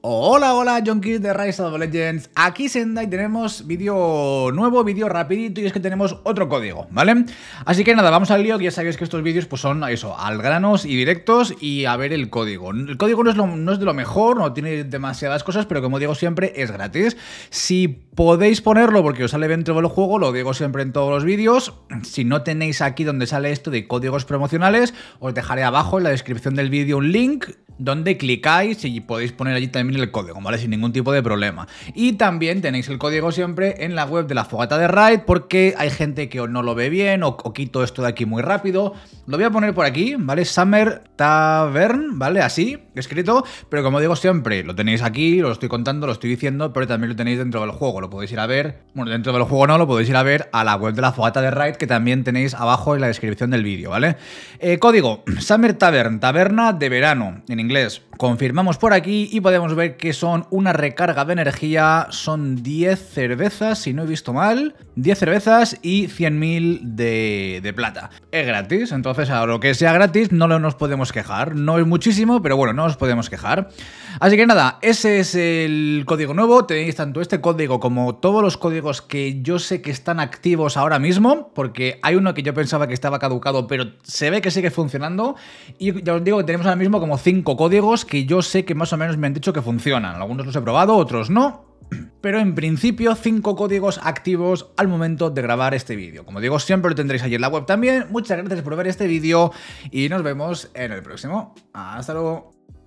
Hola, hola, Junkies de Rise of Legends. Aquí Sendai tenemos vídeo nuevo, vídeo rapidito y es que tenemos otro código, ¿vale? Así que nada, vamos al lío, ya sabéis que estos vídeos pues son eso, al granos y directos y a ver el código. El código no es, no es de lo mejor, no tiene demasiadas cosas, pero como digo siempre, es gratis. Si podéis ponerlo porque os sale dentro del juego, lo digo siempre en todos los vídeos. Si no tenéis aquí donde sale esto de códigos promocionales, os dejaré abajo en la descripción del vídeo un link donde clicáis y podéis poner allí también el código, ¿vale? Sin ningún tipo de problema. Y también tenéis el código siempre en la web de la fogata de Raid, porque hay gente que no lo ve bien o, quito esto de aquí muy rápido. Lo voy a poner por aquí, ¿vale? Summer Tavern, ¿vale? Así, escrito, pero como digo siempre, lo tenéis aquí, lo estoy contando, lo estoy diciendo, pero también lo tenéis dentro del juego, lo podéis ir a ver, bueno, dentro del juego no, lo podéis ir a ver a la web de la fogata de Raid, que también tenéis abajo en la descripción del vídeo, ¿vale? Eh, código, Summer Tavern, taberna de verano, en inglés Confirmamos por aquí y podemos ver que son una recarga de energía, son 10 cervezas, si no he visto mal, 10 cervezas y 100.000 de, plata. Es gratis, entonces a lo que sea gratis no nos podemos quejar. No es muchísimo, pero bueno, no nos podemos quejar. Así que nada, ese es el código nuevo. Tenéis tanto este código como todos los códigos que yo sé que están activos ahora mismo, porque hay uno que yo pensaba que estaba caducado, pero se ve que sigue funcionando. Y ya os digo que tenemos ahora mismo como 5 códigos que yo sé que más o menos me han dicho que funcionan. Algunos los he probado, otros no. Pero en principio, cinco códigos activos al momento de grabar este vídeo. Como digo, siempre lo tendréis allí en la web también. Muchas gracias por ver este vídeo y nos vemos en el próximo. Hasta luego.